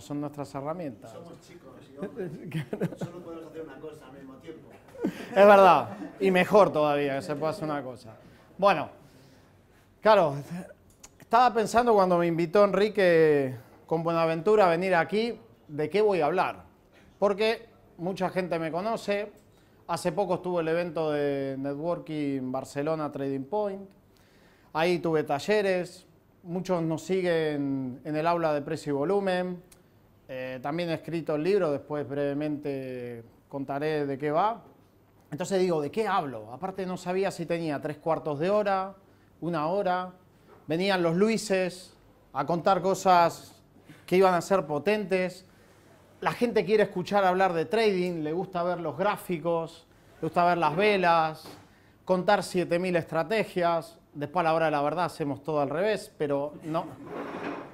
son nuestras herramientas. Somos chicos y Solo podemos hacer una cosa al mismo tiempo. Es verdad. Y mejor todavía que se pueda hacer una cosa. Bueno, claro, estaba pensando cuando me invitó Enrique con Buenaventura a venir aquí, de qué voy a hablar. Porque mucha gente me conoce. Hace poco estuvo el evento de Networking Barcelona Trading Point. Ahí tuve talleres. Muchos nos siguen en el aula de precio y volumen eh, también he escrito el libro, después brevemente contaré de qué va. Entonces digo, ¿de qué hablo? Aparte no sabía si tenía tres cuartos de hora, una hora. Venían los Luises a contar cosas que iban a ser potentes. La gente quiere escuchar hablar de trading, le gusta ver los gráficos, le gusta ver las velas, contar 7.000 estrategias. Después a la hora de la verdad hacemos todo al revés, pero no.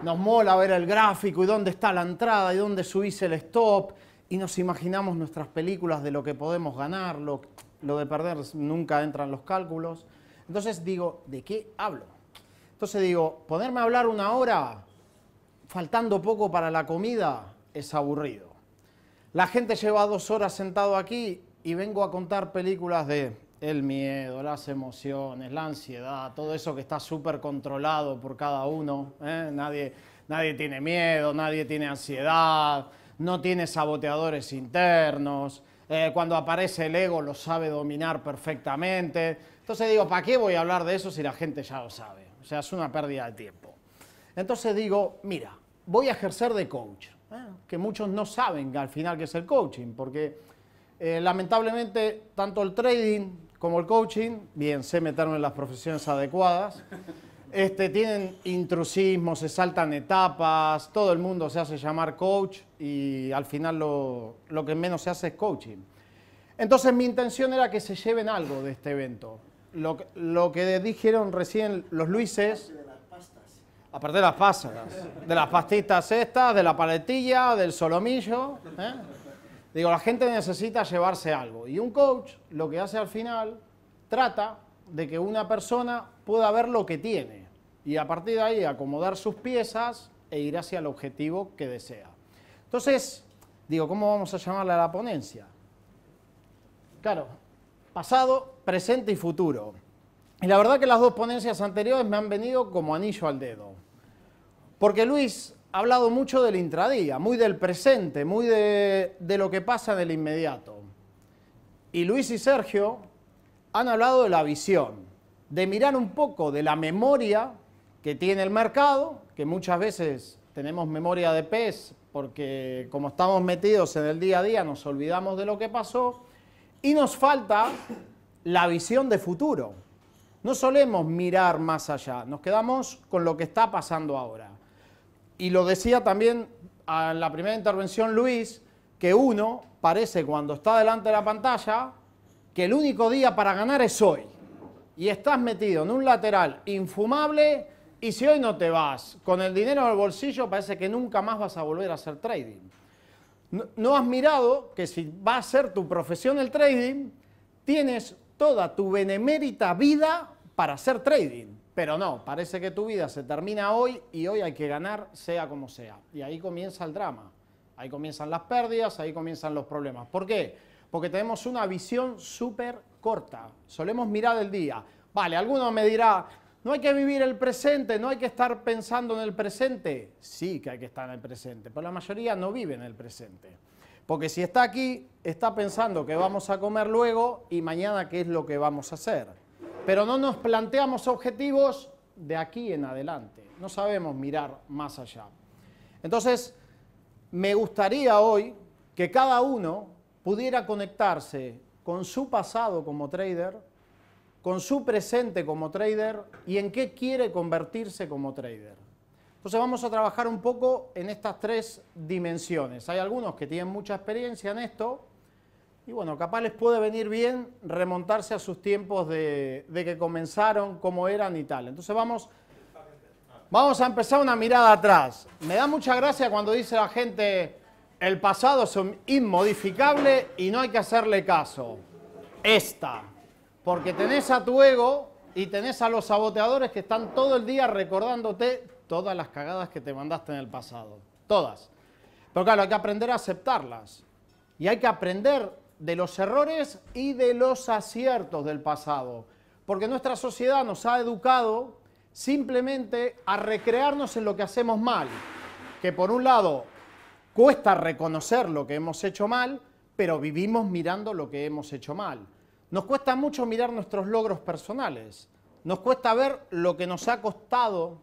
Nos mola ver el gráfico y dónde está la entrada y dónde subís el stop. Y nos imaginamos nuestras películas de lo que podemos ganar, lo, de perder nunca entran los cálculos. Entonces digo, ¿de qué hablo? Entonces digo, ponerme a hablar una hora faltando poco para la comida es aburrido. La gente lleva dos horas sentado aquí y vengo a contar películas de el miedo, las emociones, la ansiedad, todo eso que está súper controlado por cada uno. ¿eh? Nadie, nadie tiene miedo, nadie tiene ansiedad, no tiene saboteadores internos. Eh, cuando aparece el ego lo sabe dominar perfectamente. Entonces digo, ¿para qué voy a hablar de eso si la gente ya lo sabe? O sea, es una pérdida de tiempo. Entonces digo, mira, voy a ejercer de coach, ¿eh? que muchos no saben al final qué es el coaching, porque lamentablemente tanto el trading como el coaching, bien, se metieron en las profesiones adecuadas. Este, tienen intrusismo, se saltan etapas, todo el mundo se hace llamar coach y al final lo, que menos se hace es coaching. Entonces mi intención era que se lleven algo de este evento. Lo, lo que dijeron recién los Luises... Aparte de las pastas. Aparte de las pastas. De las pastitas estas, de la paletilla, del solomillo. ¿eh? Digo, la gente necesita llevarse algo. Y un coach lo que hace al final, trata de que una persona pueda ver lo que tiene y a partir de ahí acomodar sus piezas e ir hacia el objetivo que desea. Entonces, digo, ¿cómo vamos a llamarle a la ponencia? Claro, pasado, presente y futuro. Y la verdad que las dos ponencias anteriores me han venido como anillo al dedo. Porque Luis ha hablado mucho del intradía, muy del presente, muy de, lo que pasa en el inmediato. Y Luis y Sergio han hablado de la visión, de mirar un poco de la memoria que tiene el mercado, que muchas veces tenemos memoria de pez porque como estamos metidos en el día a día nos olvidamos de lo que pasó y nos falta la visión de futuro. No solemos mirar más allá, nos quedamos con lo que está pasando ahora y lo decía también en la primera intervención Luis, que uno parece cuando está delante de la pantalla que el único día para ganar es hoy. Y estás metido en un lateral infumable y si hoy no te vas con el dinero en el bolsillo parece que nunca más vas a volver a hacer trading. No, has mirado que si va a ser tu profesión el trading, tienes toda tu benemérita vida para hacer trading. Pero no, parece que tu vida se termina hoy y hoy hay que ganar sea como sea. Y ahí comienza el drama, ahí comienzan las pérdidas, ahí comienzan los problemas. ¿Por qué? Porque tenemos una visión súper corta, solemos mirar el día. Vale, alguno me dirá, no hay que vivir el presente, no hay que estar pensando en el presente. Sí que hay que estar en el presente, pero la mayoría no vive en el presente. Porque si está aquí, está pensando que vamos a comer luego y mañana qué es lo que vamos a hacer pero no nos planteamos objetivos de aquí en adelante. No sabemos mirar más allá. Entonces, me gustaría hoy que cada uno pudiera conectarse con su pasado como trader, con su presente como trader y en qué quiere convertirse como trader. Entonces vamos a trabajar un poco en estas tres dimensiones. Hay algunos que tienen mucha experiencia en esto, y bueno, capaz les puede venir bien remontarse a sus tiempos de, que comenzaron, cómo eran y tal. Entonces vamos, vamos a empezar una mirada atrás. Me da mucha gracia cuando dice la gente, el pasado es inmodificable y no hay que hacerle caso. Esta. Porque tenés a tu ego y tenés a los saboteadores que están todo el día recordándote todas las cagadas que te mandaste en el pasado. Todas. Pero claro, hay que aprender a aceptarlas. Y hay que aprender de los errores y de los aciertos del pasado. Porque nuestra sociedad nos ha educado simplemente a recrearnos en lo que hacemos mal. Que por un lado cuesta reconocer lo que hemos hecho mal, pero vivimos mirando lo que hemos hecho mal. Nos cuesta mucho mirar nuestros logros personales. Nos cuesta ver lo que nos ha costado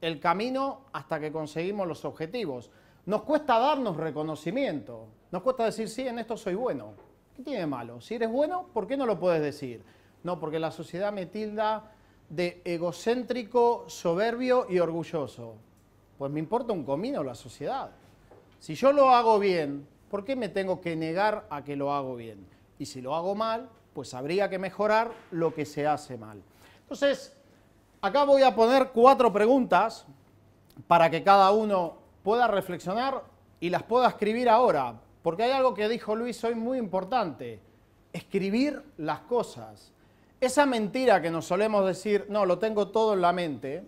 el camino hasta que conseguimos los objetivos. Nos cuesta darnos reconocimiento. Nos cuesta decir, sí, en esto soy bueno. ¿Qué tiene malo? Si eres bueno, ¿por qué no lo puedes decir? No, porque la sociedad me tilda de egocéntrico, soberbio y orgulloso. Pues me importa un comino la sociedad. Si yo lo hago bien, ¿por qué me tengo que negar a que lo hago bien? Y si lo hago mal, pues habría que mejorar lo que se hace mal. Entonces, acá voy a poner cuatro preguntas para que cada uno pueda reflexionar y las pueda escribir ahora. Porque hay algo que dijo Luis hoy muy importante, escribir las cosas. Esa mentira que nos solemos decir, no, lo tengo todo en la mente,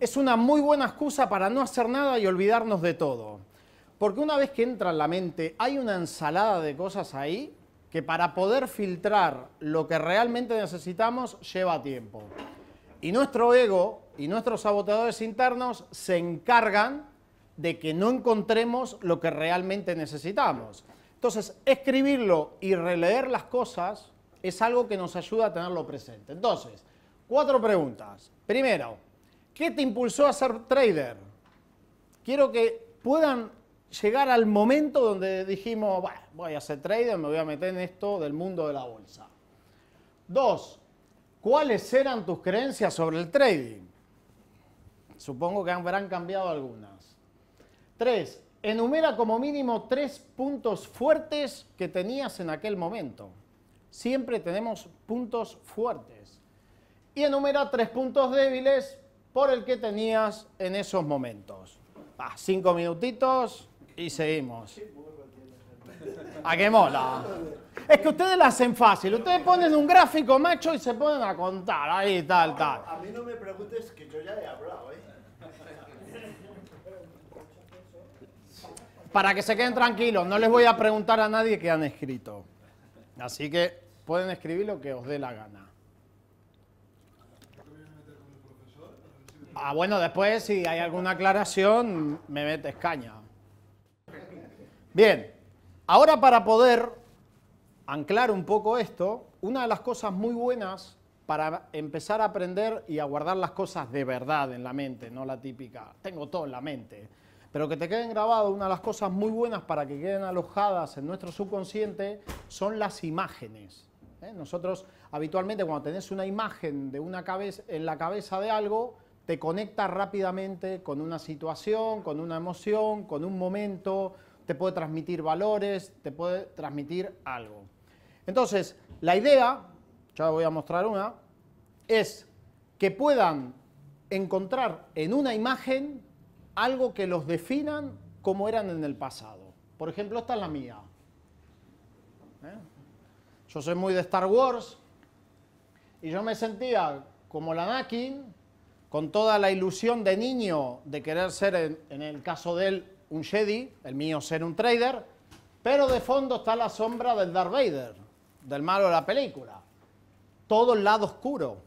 es una muy buena excusa para no hacer nada y olvidarnos de todo. Porque una vez que entra en la mente, hay una ensalada de cosas ahí que para poder filtrar lo que realmente necesitamos lleva tiempo. Y nuestro ego y nuestros sabotadores internos se encargan de que no encontremos lo que realmente necesitamos. Entonces, escribirlo y releer las cosas es algo que nos ayuda a tenerlo presente. Entonces, cuatro preguntas. Primero, ¿qué te impulsó a ser trader? Quiero que puedan llegar al momento donde dijimos, voy a ser trader, me voy a meter en esto del mundo de la bolsa. Dos, ¿cuáles eran tus creencias sobre el trading? Supongo que habrán cambiado algunas. Tres, enumera como mínimo tres puntos fuertes que tenías en aquel momento. Siempre tenemos puntos fuertes. Y enumera tres puntos débiles por el que tenías en esos momentos. Ah, cinco minutitos y seguimos. ¿A qué mola? Es que ustedes la hacen fácil. Ustedes ponen un gráfico macho y se ponen a contar. Ahí, tal, tal. A mí no me preguntes que yo ya he hablado, ¿eh? para que se queden tranquilos, no les voy a preguntar a nadie que han escrito. Así que pueden escribir lo que os dé la gana. Ah, bueno, después si hay alguna aclaración, me metes caña. Bien, ahora para poder anclar un poco esto, una de las cosas muy buenas para empezar a aprender y a guardar las cosas de verdad en la mente, no la típica, tengo todo en la mente pero que te queden grabadas, una de las cosas muy buenas para que queden alojadas en nuestro subconsciente son las imágenes. ¿eh? Nosotros habitualmente cuando tenés una imagen de una cabeza, en la cabeza de algo, te conecta rápidamente con una situación, con una emoción, con un momento, te puede transmitir valores, te puede transmitir algo. Entonces, la idea, ya voy a mostrar una, es que puedan encontrar en una imagen algo que los definan como eran en el pasado. Por ejemplo, esta es la mía. ¿Eh? Yo soy muy de Star Wars y yo me sentía como la Anakin, con toda la ilusión de niño de querer ser, en, el caso de él, un Jedi, el mío ser un trader, pero de fondo está la sombra del Darth Vader, del malo de la película. Todo el lado oscuro.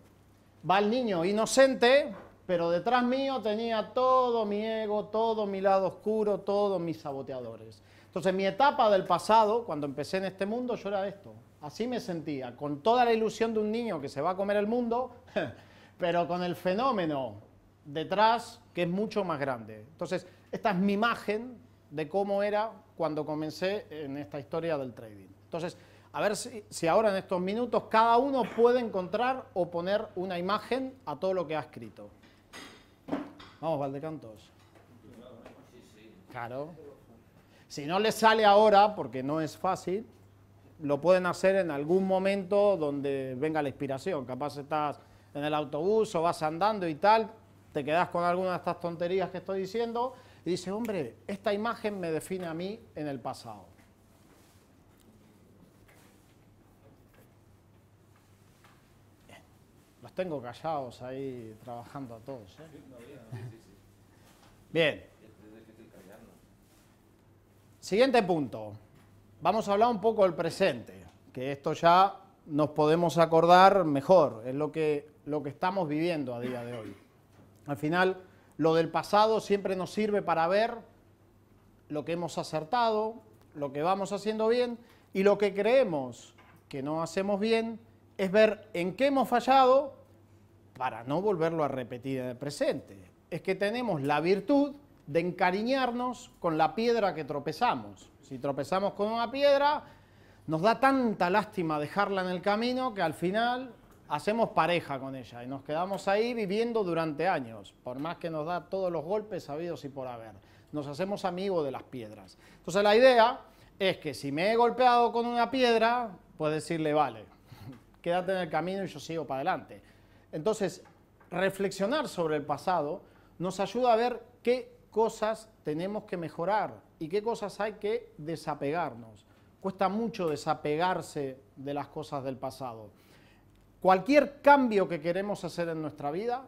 Va el niño inocente pero detrás mío tenía todo mi ego, todo mi lado oscuro, todos mis saboteadores. Entonces mi etapa del pasado, cuando empecé en este mundo, yo era esto. Así me sentía, con toda la ilusión de un niño que se va a comer el mundo, pero con el fenómeno detrás que es mucho más grande. Entonces, esta es mi imagen de cómo era cuando comencé en esta historia del trading. Entonces, a ver si, ahora en estos minutos cada uno puede encontrar o poner una imagen a todo lo que ha escrito. Vamos, Valdecantos. Claro. Si no les sale ahora, porque no es fácil, lo pueden hacer en algún momento donde venga la inspiración. Capaz estás en el autobús o vas andando y tal, te quedas con alguna de estas tonterías que estoy diciendo y dices, hombre, esta imagen me define a mí en el pasado. tengo callados ahí trabajando a todos. ¿eh? Bien. Siguiente punto. Vamos a hablar un poco del presente, que esto ya nos podemos acordar mejor, es lo que, lo que estamos viviendo a día de hoy. Al final, lo del pasado siempre nos sirve para ver lo que hemos acertado, lo que vamos haciendo bien y lo que creemos que no hacemos bien es ver en qué hemos fallado para no volverlo a repetir en el presente, es que tenemos la virtud de encariñarnos con la piedra que tropezamos. Si tropezamos con una piedra, nos da tanta lástima dejarla en el camino que al final hacemos pareja con ella y nos quedamos ahí viviendo durante años, por más que nos da todos los golpes sabidos y por haber. Nos hacemos amigos de las piedras. Entonces la idea es que si me he golpeado con una piedra, pues decirle, vale, quédate en el camino y yo sigo para adelante. Entonces, reflexionar sobre el pasado nos ayuda a ver qué cosas tenemos que mejorar y qué cosas hay que desapegarnos. Cuesta mucho desapegarse de las cosas del pasado. Cualquier cambio que queremos hacer en nuestra vida,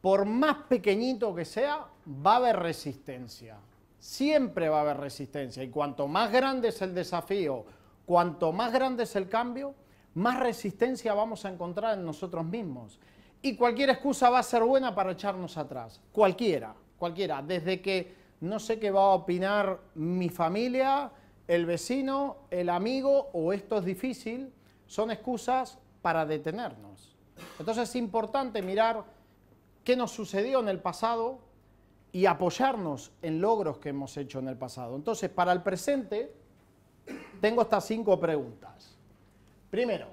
por más pequeñito que sea, va a haber resistencia. Siempre va a haber resistencia. Y cuanto más grande es el desafío, cuanto más grande es el cambio, más resistencia vamos a encontrar en nosotros mismos. Y cualquier excusa va a ser buena para echarnos atrás. Cualquiera, cualquiera. Desde que no sé qué va a opinar mi familia, el vecino, el amigo o esto es difícil, son excusas para detenernos. Entonces es importante mirar qué nos sucedió en el pasado y apoyarnos en logros que hemos hecho en el pasado. Entonces, para el presente, tengo estas cinco preguntas. Primero,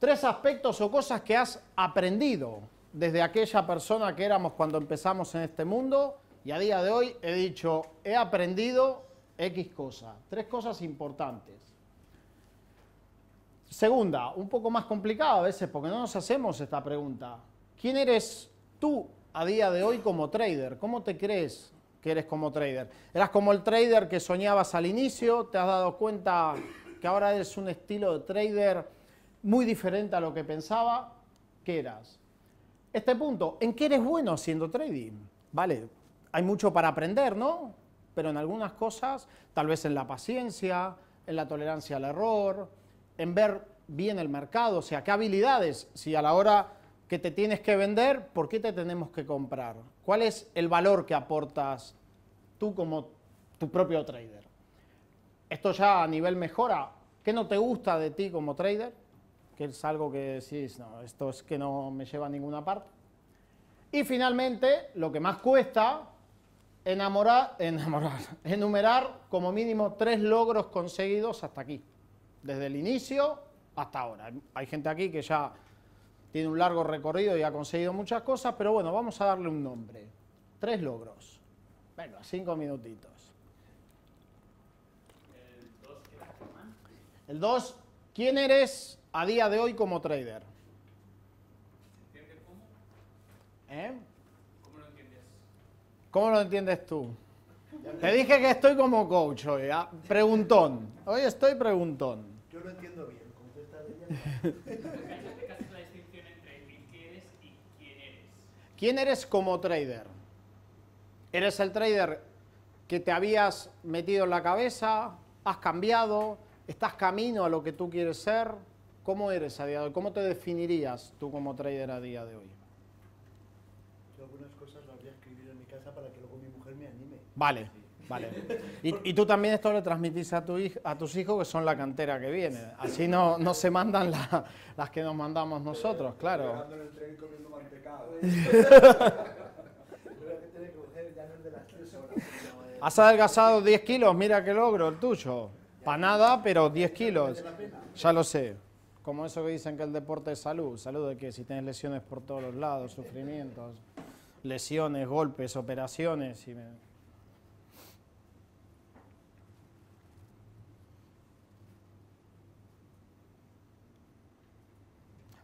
tres aspectos o cosas que has aprendido desde aquella persona que éramos cuando empezamos en este mundo y a día de hoy he dicho, he aprendido X cosa. Tres cosas importantes. Segunda, un poco más complicado a veces porque no nos hacemos esta pregunta. ¿Quién eres tú a día de hoy como trader? ¿Cómo te crees que eres como trader? ¿Eras como el trader que soñabas al inicio? ¿Te has dado cuenta que ahora es un estilo de trader muy diferente a lo que pensaba, que eras? Este punto, ¿en qué eres bueno haciendo trading? Vale, hay mucho para aprender, ¿no? Pero en algunas cosas, tal vez en la paciencia, en la tolerancia al error, en ver bien el mercado, o sea, qué habilidades, si a la hora que te tienes que vender, ¿por qué te tenemos que comprar? ¿Cuál es el valor que aportas tú como tu propio trader? Esto ya a nivel mejora, ¿qué no te gusta de ti como trader? Que es algo que decís, no, esto es que no me lleva a ninguna parte. Y finalmente, lo que más cuesta, enamorar, enumerar como mínimo tres logros conseguidos hasta aquí, desde el inicio hasta ahora. Hay gente aquí que ya tiene un largo recorrido y ha conseguido muchas cosas, pero bueno, vamos a darle un nombre. Tres logros. Venga, cinco minutitos. El 2, ¿quién eres a día de hoy como trader? cómo? ¿Eh? ¿Cómo lo entiendes? ¿Cómo lo entiendes tú? Te dije que estoy como coach hoy, ¿ah? preguntón. Hoy estoy preguntón. Yo lo entiendo bien, contesta la quién eres y quién eres. ¿Quién eres como trader? ¿Eres el trader que te habías metido en la cabeza? ¿Has cambiado? ¿Estás camino a lo que tú quieres ser? ¿Cómo eres a día de hoy? ¿Cómo te definirías tú como trader a día de hoy? Yo algunas cosas las voy a escribir en mi casa para que luego mi mujer me anime. Vale. Vale. Y, tú también esto lo transmitís a, tu, a tus hijos, que son la cantera que viene. Así no, no se mandan las que nos mandamos nosotros, claro. Has adelgazado 10 kilos, mira qué logro el tuyo. Para nada, pero 10 kilos. Ya lo sé. Como eso que dicen que el deporte es salud. Salud de que si tienes lesiones por todos los lados, sufrimientos, lesiones, golpes, operaciones.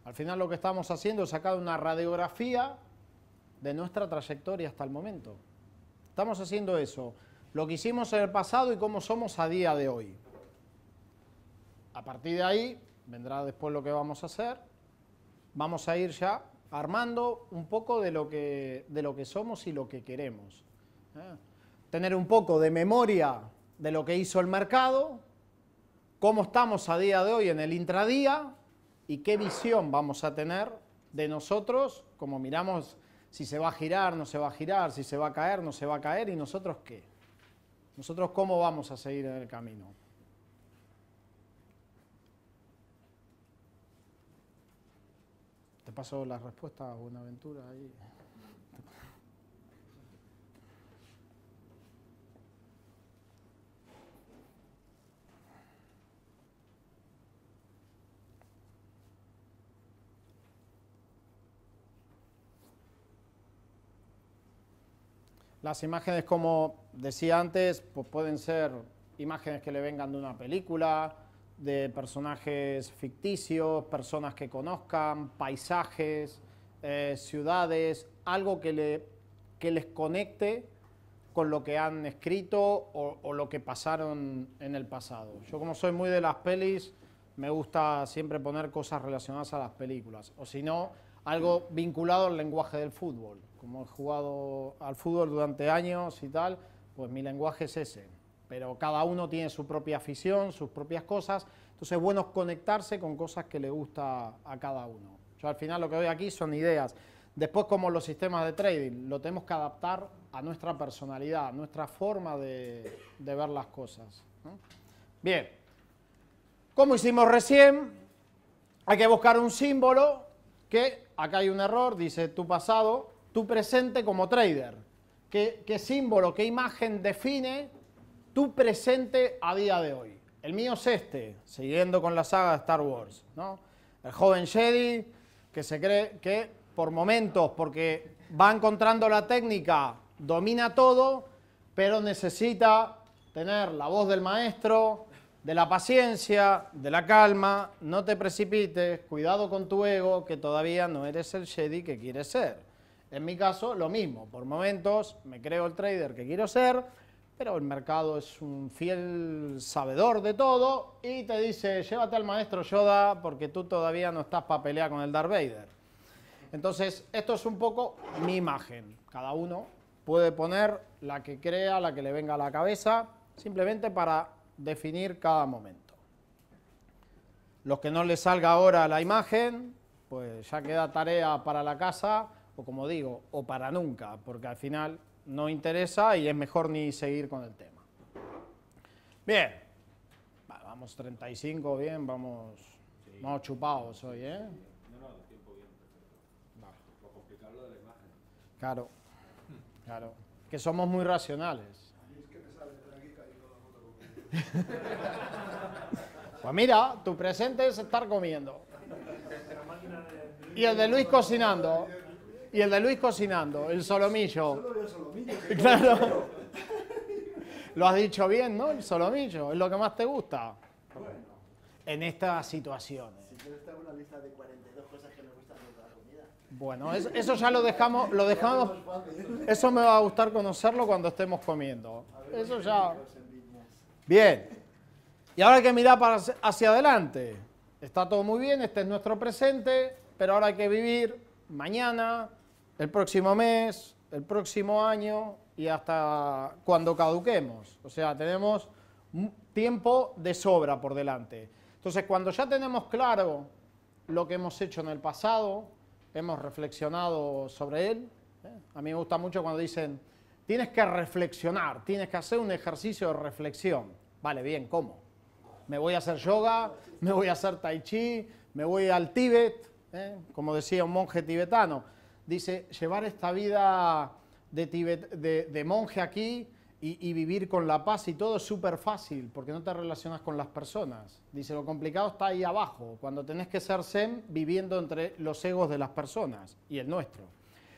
Al final lo que estamos haciendo es sacar una radiografía de nuestra trayectoria hasta el momento. Estamos haciendo eso, lo que hicimos en el pasado y cómo somos a día de hoy. A partir de ahí vendrá después lo que vamos a hacer. Vamos a ir ya armando un poco de lo que, de lo que somos y lo que queremos. ¿eh? Tener un poco de memoria de lo que hizo el mercado, cómo estamos a día de hoy en el intradía y qué visión vamos a tener de nosotros, como miramos si se va a girar, no se va a girar, si se va a caer, no se va a caer y nosotros qué. Nosotros cómo vamos a seguir en el camino. Pasó la respuesta a Buenaventura ahí. Las imágenes, como decía antes, pues pueden ser imágenes que le vengan de una película, de personajes ficticios, personas que conozcan, paisajes, eh, ciudades, algo que, le, que les conecte con lo que han escrito o, o, lo que pasaron en el pasado. Yo como soy muy de las pelis, me gusta siempre poner cosas relacionadas a las películas, o si no, algo vinculado al lenguaje del fútbol. Como he jugado al fútbol durante años y tal, pues mi lenguaje es ese pero cada uno tiene su propia afición, sus propias cosas, entonces es bueno conectarse con cosas que le gusta a cada uno. Yo al final lo que doy aquí son ideas. Después, como los sistemas de trading, lo tenemos que adaptar a nuestra personalidad, nuestra forma de, ver las cosas. Bien, como hicimos recién, hay que buscar un símbolo que, acá hay un error, dice tu pasado, tu presente como trader. ¿Qué, qué símbolo, qué imagen define presente a día de hoy. El mío es este, siguiendo con la saga de Star Wars, ¿no? El joven Jedi que se cree que por momentos, porque va encontrando la técnica, domina todo, pero necesita tener la voz del maestro, de la paciencia, de la calma, no te precipites, cuidado con tu ego, que todavía no eres el Jedi que quieres ser. En mi caso, lo mismo, por momentos me creo el trader que quiero ser, pero el mercado es un fiel sabedor de todo y te dice, llévate al maestro Yoda porque tú todavía no estás para pelear con el Darth Vader. Entonces, esto es un poco mi imagen. Cada uno puede poner la que crea, la que le venga a la cabeza, simplemente para definir cada momento. Los que no les salga ahora la imagen, pues ya queda tarea para la casa, o como digo, o para nunca, porque al final no interesa y es mejor ni seguir con el tema. Bien, vamos 35, bien, vamos, vamos chupados hoy, ¿eh? Lo de la imagen. Claro, claro, que somos muy racionales. pues mira, tu presente es estar comiendo. Y el de Luis cocinando y el de Luis cocinando, el solomillo. Claro. Lo has dicho bien, ¿no? El solomillo, es lo que más te gusta. Bueno. En estas situaciones. Si quieres una lista de 42 cosas que me gustan de la comida. Bueno, eso, ya lo dejamos, lo dejamos. Eso me va a gustar conocerlo cuando estemos comiendo. Eso ya. Bien. Y ahora hay que mirar para hacia adelante. Está todo muy bien, este es nuestro presente, pero ahora hay que vivir mañana, el próximo mes, el próximo año y hasta cuando caduquemos. O sea, tenemos tiempo de sobra por delante. Entonces, cuando ya tenemos claro lo que hemos hecho en el pasado, hemos reflexionado sobre él. ¿eh? A mí me gusta mucho cuando dicen, tienes que reflexionar, tienes que hacer un ejercicio de reflexión. Vale, bien, ¿cómo? Me voy a hacer yoga, me voy a hacer tai chi, me voy al Tíbet, ¿Eh? como decía un monje tibetano dice, llevar esta vida de, monje aquí y, vivir con la paz y todo es súper fácil porque no te relacionas con las personas. Dice, lo complicado está ahí abajo, cuando tenés que ser zen viviendo entre los egos de las personas y el nuestro.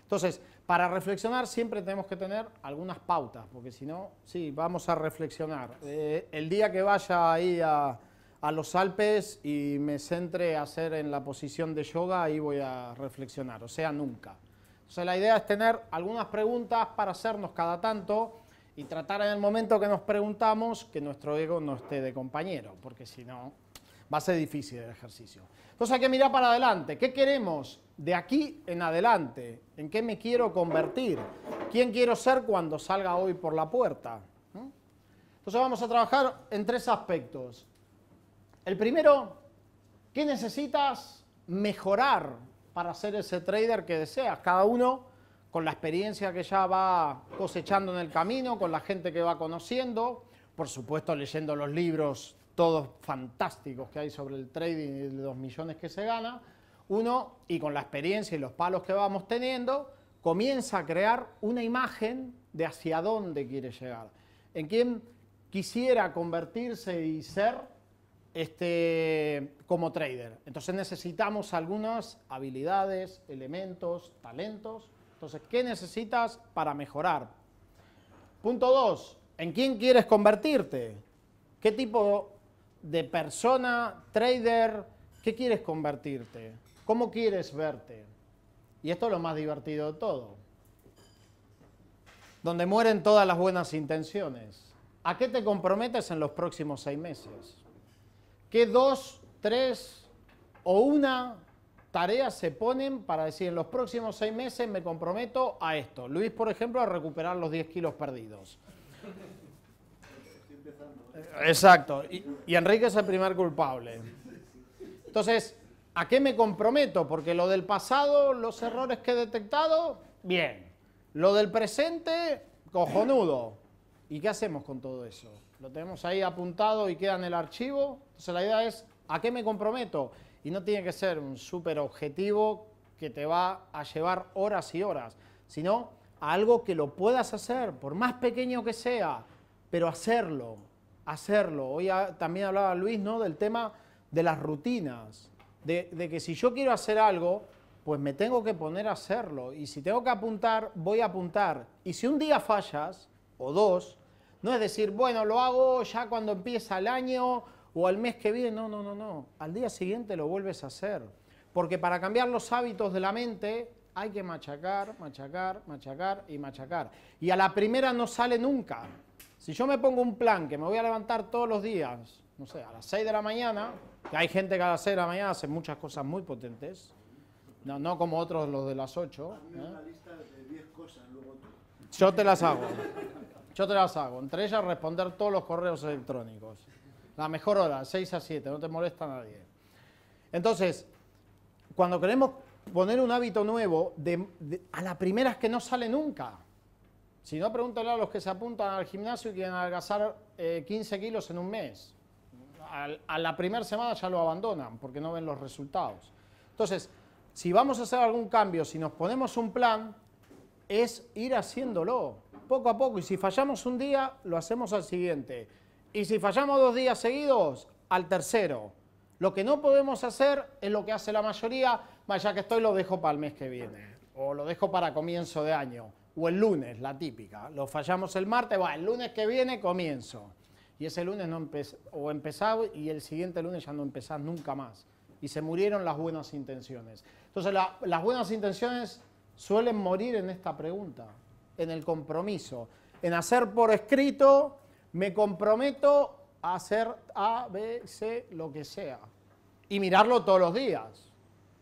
Entonces, para reflexionar siempre tenemos que tener algunas pautas, porque si no, sí, vamos a reflexionar. Eh, el día que vaya ahí a a los Alpes y me centre a hacer en la posición de yoga, ahí voy a reflexionar, o sea, nunca. entonces la idea es tener algunas preguntas para hacernos cada tanto y tratar en el momento que nos preguntamos que nuestro ego no esté de compañero, porque si no, va a ser difícil el ejercicio. Entonces hay que mirar para adelante, ¿qué queremos de aquí en adelante? ¿En qué me quiero convertir? ¿Quién quiero ser cuando salga hoy por la puerta? ¿Mm? Entonces vamos a trabajar en tres aspectos. El primero, ¿qué necesitas mejorar para ser ese trader que deseas? Cada uno con la experiencia que ya va cosechando en el camino, con la gente que va conociendo, por supuesto leyendo los libros todos fantásticos que hay sobre el trading y los millones que se gana, uno, y con la experiencia y los palos que vamos teniendo, comienza a crear una imagen de hacia dónde quiere llegar, en quién quisiera convertirse y ser este, como trader. Entonces necesitamos algunas habilidades, elementos, talentos. Entonces, ¿qué necesitas para mejorar? Punto 2. ¿En quién quieres convertirte? ¿Qué tipo de persona, trader, qué quieres convertirte? ¿Cómo quieres verte? Y esto es lo más divertido de todo. Donde mueren todas las buenas intenciones. ¿A qué te comprometes en los próximos seis meses? ¿Qué dos, tres o una tarea se ponen para decir en los próximos seis meses me comprometo a esto? Luis, por ejemplo, a recuperar los 10 kilos perdidos. Exacto. y, Enrique es el primer culpable. Entonces, ¿a qué me comprometo? Porque lo del pasado, los errores que he detectado, bien. Lo del presente, cojonudo. ¿Y qué hacemos con todo eso? Lo tenemos ahí apuntado y queda en el archivo. Entonces la idea es, ¿a qué me comprometo? Y no tiene que ser un súper objetivo que te va a llevar horas y horas, sino algo que lo puedas hacer, por más pequeño que sea, pero hacerlo, hacerlo. Hoy ah, también hablaba Luis ¿no? del tema de las rutinas, de que si yo quiero hacer algo, pues me tengo que poner a hacerlo. Y si tengo que apuntar, voy a apuntar. Y si un día fallas, o dos, no es decir, bueno, lo hago ya cuando empieza el año o al mes que viene. No, no, no, no. Al día siguiente lo vuelves a hacer. Porque para cambiar los hábitos de la mente hay que machacar, machacar, machacar y machacar. Y a la primera no sale nunca. Si yo me pongo un plan que me voy a levantar todos los días, no sé, a las 6 de la mañana, que hay gente que a las 6 de la mañana hace muchas cosas muy potentes, no, como otros los de las 8. ¿eh? Yo te las hago. Yo te las hago. Entre ellas, responder todos los correos electrónicos. La mejor hora, 6 a 7, no te molesta a nadie. Entonces, cuando queremos poner un hábito nuevo, a la primera es que no sale nunca. Si no, pregúntale a los que se apuntan al gimnasio y quieren adelgazar 15 eh, kilos en un mes. A, a la primera semana ya lo abandonan porque no ven los resultados. Entonces, si vamos a hacer algún cambio, si nos ponemos un plan, es ir haciéndolo poco a poco. Y si fallamos un día, lo hacemos al siguiente. Y si fallamos dos días seguidos, al tercero. Lo que no podemos hacer es lo que hace la mayoría, ya que estoy lo dejo para el mes que viene, o lo dejo para comienzo de año, o el lunes, la típica. Lo fallamos el martes, va, el lunes que viene comienzo. Y ese lunes no empezó. o empezaba y el siguiente lunes ya no empezás nunca más. Y se murieron las buenas intenciones. Entonces las buenas intenciones suelen morir en esta pregunta en el compromiso, en hacer por escrito, me comprometo a hacer A, B, C, lo que sea. Y mirarlo todos los días.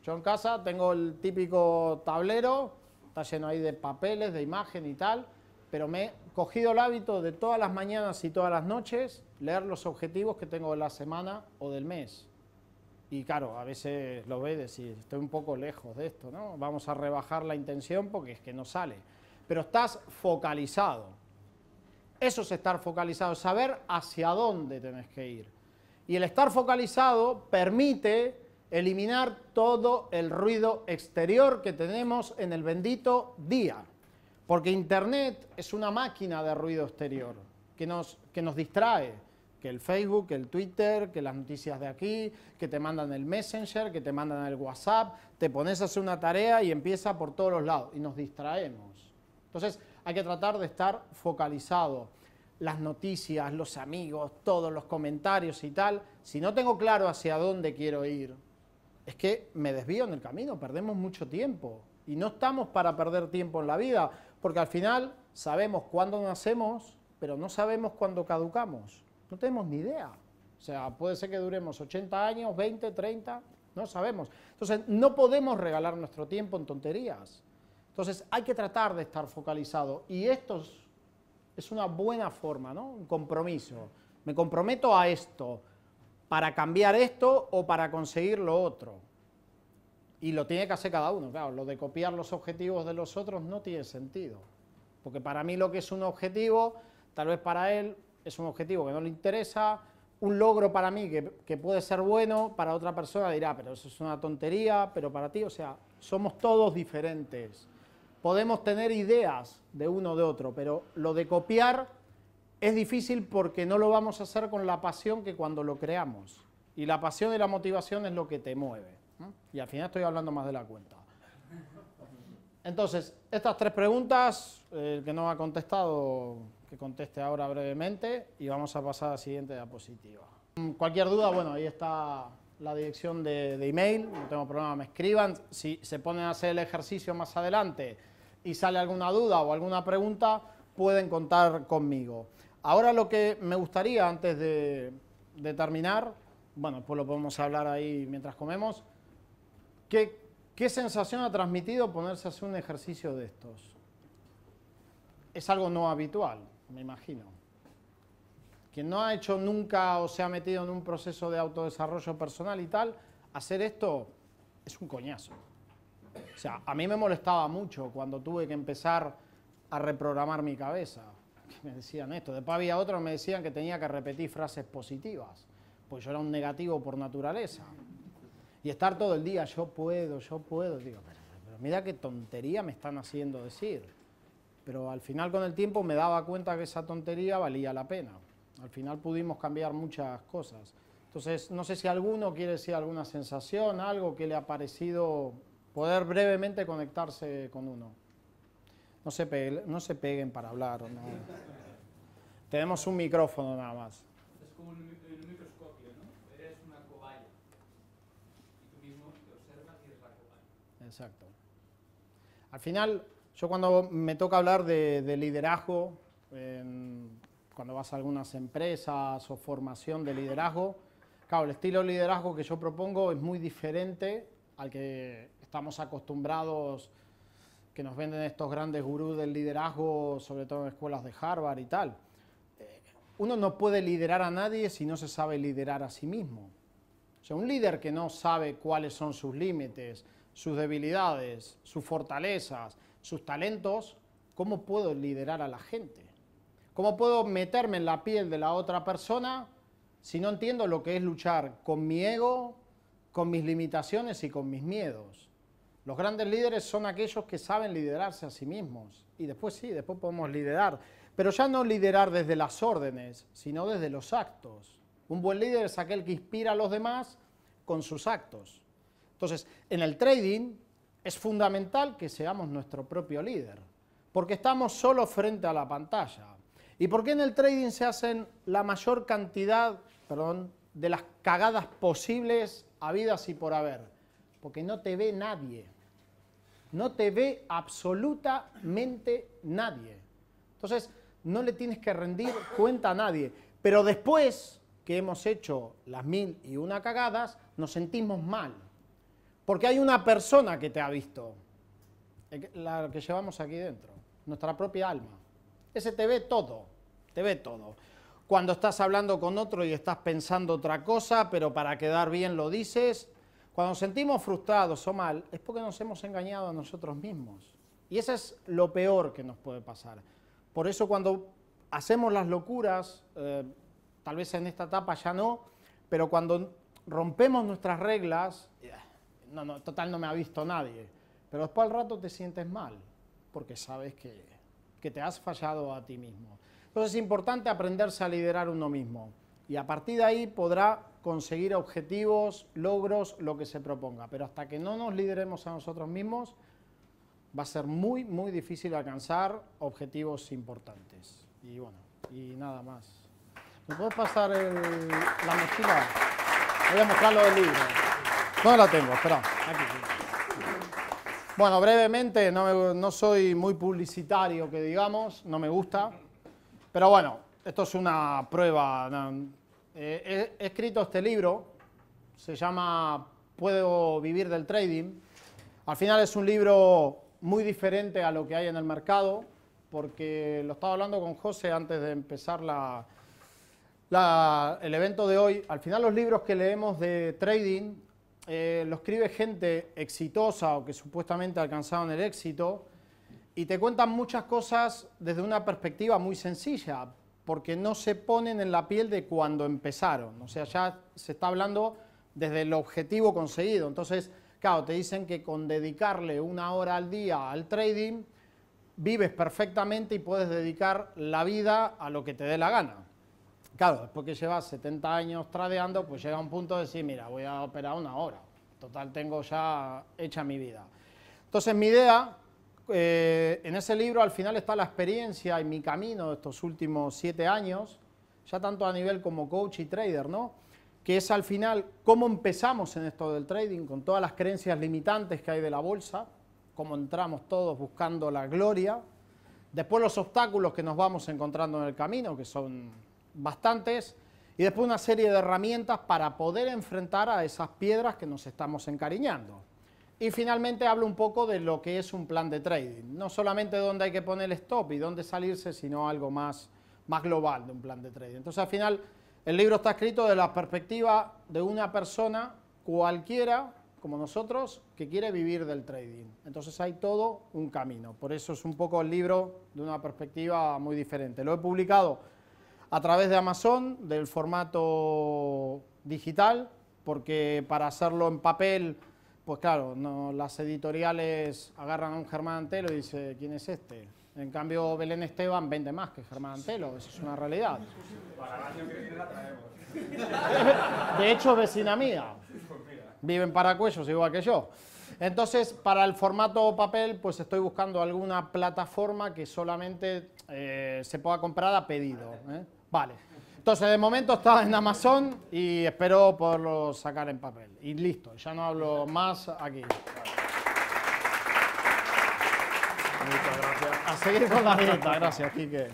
Yo en casa tengo el típico tablero, está lleno ahí de papeles, de imagen y tal, pero me he cogido el hábito de todas las mañanas y todas las noches leer los objetivos que tengo de la semana o del mes. Y claro, a veces lo ves y estoy un poco lejos de esto, ¿no? Vamos a rebajar la intención porque es que no sale pero estás focalizado. Eso es estar focalizado, saber hacia dónde tenés que ir. Y el estar focalizado permite eliminar todo el ruido exterior que tenemos en el bendito día. Porque Internet es una máquina de ruido exterior que nos, distrae. Que el Facebook, que el Twitter, que las noticias de aquí, que te mandan el Messenger, que te mandan el WhatsApp, te pones a hacer una tarea y empieza por todos los lados y nos distraemos. Entonces hay que tratar de estar focalizado. Las noticias, los amigos, todos los comentarios y tal, si no tengo claro hacia dónde quiero ir, es que me desvío en el camino, perdemos mucho tiempo. Y no estamos para perder tiempo en la vida, porque al final sabemos cuándo nacemos, pero no sabemos cuándo caducamos. No tenemos ni idea. O sea, puede ser que duremos 80 años, 20, 30, no sabemos. Entonces, no podemos regalar nuestro tiempo en tonterías. Entonces hay que tratar de estar focalizado y esto es una buena forma, ¿no? Un compromiso. Me comprometo a esto para cambiar esto o para conseguir lo otro. Y lo tiene que hacer cada uno, claro. Lo de copiar los objetivos de los otros no tiene sentido. Porque para mí lo que es un objetivo, tal vez para él es un objetivo que no le interesa, un logro para mí que, que, puede ser bueno, para otra persona dirá, pero eso es una tontería, pero para ti, o sea, somos todos diferentes podemos tener ideas de uno o de otro, pero lo de copiar es difícil porque no lo vamos a hacer con la pasión que cuando lo creamos. Y la pasión y la motivación es lo que te mueve. Y al final estoy hablando más de la cuenta. Entonces, estas tres preguntas, el que no ha contestado, que conteste ahora brevemente y vamos a pasar a la siguiente diapositiva. Mm, cualquier duda, bueno, ahí está la dirección de, de email, no tengo problema, me escriban. Si se ponen a hacer el ejercicio más adelante, y sale alguna duda o alguna pregunta, pueden contar conmigo. Ahora lo que me gustaría antes de, terminar, bueno, pues lo podemos hablar ahí mientras comemos, ¿qué, ¿qué sensación ha transmitido ponerse a hacer un ejercicio de estos? Es algo no habitual, me imagino. Quien no ha hecho nunca o se ha metido en un proceso de autodesarrollo personal y tal, hacer esto es un coñazo. O sea, a mí me molestaba mucho cuando tuve que empezar a reprogramar mi cabeza. me decían esto. Después había otros que me decían que tenía que repetir frases positivas. Pues yo era un negativo por naturaleza. Y estar todo el día, yo puedo, yo puedo. Digo, pero, pero mira qué tontería me están haciendo decir. Pero al final con el tiempo me daba cuenta que esa tontería valía la pena. Al final pudimos cambiar muchas cosas. Entonces, no sé si alguno quiere decir alguna sensación, algo que le ha parecido poder brevemente conectarse con uno. No se, peguen, no se peguen para hablar. Tenemos un micrófono nada más. Es como un, microscopio, ¿no? Eres una cobaya. Y tú mismo te observas y eres la cobaya. Exacto. Al final, yo cuando me toca hablar de, liderazgo, cuando vas a algunas empresas o formación de liderazgo, claro, el estilo de liderazgo que yo propongo es muy diferente al que estamos acostumbrados que nos venden estos grandes gurús del liderazgo, sobre todo en escuelas de Harvard y tal. Eh, uno no puede liderar a nadie si no se sabe liderar a sí mismo. O sea, un líder que no sabe cuáles son sus límites, sus debilidades, sus fortalezas, sus talentos, ¿cómo puedo liderar a la gente? ¿Cómo puedo meterme en la piel de la otra persona si no entiendo lo que es luchar con mi ego, con mis limitaciones y con mis miedos? Los grandes líderes son aquellos que saben liderarse a sí mismos. Y después sí, después podemos liderar. Pero ya no liderar desde las órdenes, sino desde los actos. Un buen líder es aquel que inspira a los demás con sus actos. Entonces, en el trading es fundamental que seamos nuestro propio líder, porque estamos solo frente a la pantalla. ¿Y por qué en el trading se hacen la mayor cantidad, de las cagadas posibles habidas y por haber? Porque no te ve nadie. No te ve absolutamente nadie. Entonces, no le tienes que rendir cuenta a nadie. Pero después que hemos hecho las mil y una cagadas, nos sentimos mal. Porque hay una persona que te ha visto, eh, la que llevamos aquí dentro, nuestra propia alma. Ese te ve todo, te ve todo. Cuando estás hablando con otro y estás pensando otra cosa, pero para quedar bien lo dices, cuando nos sentimos frustrados o mal, es porque nos hemos engañado a nosotros mismos. Y eso es lo peor que nos puede pasar. Por eso cuando hacemos las locuras, eh, tal vez en esta etapa ya no, pero cuando rompemos nuestras reglas, eh, no, no, total no me ha visto nadie, pero después al rato te sientes mal, porque sabes que, que te has fallado a ti mismo. Entonces es importante aprenderse a liderar uno mismo y a partir de ahí podrá conseguir objetivos, logros, lo que se proponga. Pero hasta que no nos lideremos a nosotros mismos, va a ser muy, muy difícil alcanzar objetivos importantes. Y bueno, y nada más. ¿Me puedo pasar la mochila? Voy a mostrar del libro. No la tengo, espera. Bueno, brevemente, no, no soy muy publicitario, que digamos, no me gusta. Pero bueno, esto es una prueba, eh, he, escrito este libro, se llama Puedo vivir del trading. Al final es un libro muy diferente a lo que hay en el mercado, porque lo estaba hablando con José antes de empezar la, el evento de hoy. Al final los libros que leemos de trading eh, los lo escribe gente exitosa o que supuestamente alcanzaron el éxito y te cuentan muchas cosas desde una perspectiva muy sencilla, porque no se ponen en la piel de cuando empezaron. O sea, ya se está hablando desde el objetivo conseguido. Entonces, claro, te dicen que con dedicarle una hora al día al trading, vives perfectamente y puedes dedicar la vida a lo que te dé la gana. Claro, después que llevas 70 años tradeando, pues llega un punto de decir, mira, voy a operar una hora. Total, tengo ya hecha mi vida. Entonces, mi idea eh, en ese libro al final está la experiencia y mi camino de estos últimos siete años, ya tanto a nivel como coach y trader, ¿no? Que es al final cómo empezamos en esto del trading, con todas las creencias limitantes que hay de la bolsa, cómo entramos todos buscando la gloria, después los obstáculos que nos vamos encontrando en el camino, que son bastantes, y después una serie de herramientas para poder enfrentar a esas piedras que nos estamos encariñando. Y finalmente hablo un poco de lo que es un plan de trading, no solamente dónde hay que poner el stop y dónde salirse, sino algo más, más global de un plan de trading. Entonces al final el libro está escrito de la perspectiva de una persona cualquiera, como nosotros, que quiere vivir del trading. Entonces hay todo un camino, por eso es un poco el libro de una perspectiva muy diferente. Lo he publicado a través de Amazon, del formato digital, porque para hacerlo en papel pues claro, no, las editoriales agarran a un Germán Antelo y dice ¿quién es este? En cambio, Belén Esteban vende más que Germán Antelo, eso es una realidad. De hecho, vecina mía. Viven en Paracuellos, igual que yo. Entonces, para el formato papel, pues estoy buscando alguna plataforma que solamente eh, se pueda comprar a pedido. ¿eh? Vale. Entonces, de momento estaba en Amazon y espero poderlo sacar en papel. Y listo, ya no hablo más aquí. Muchas gracias. A seguir con la dieta, gracias, Quique.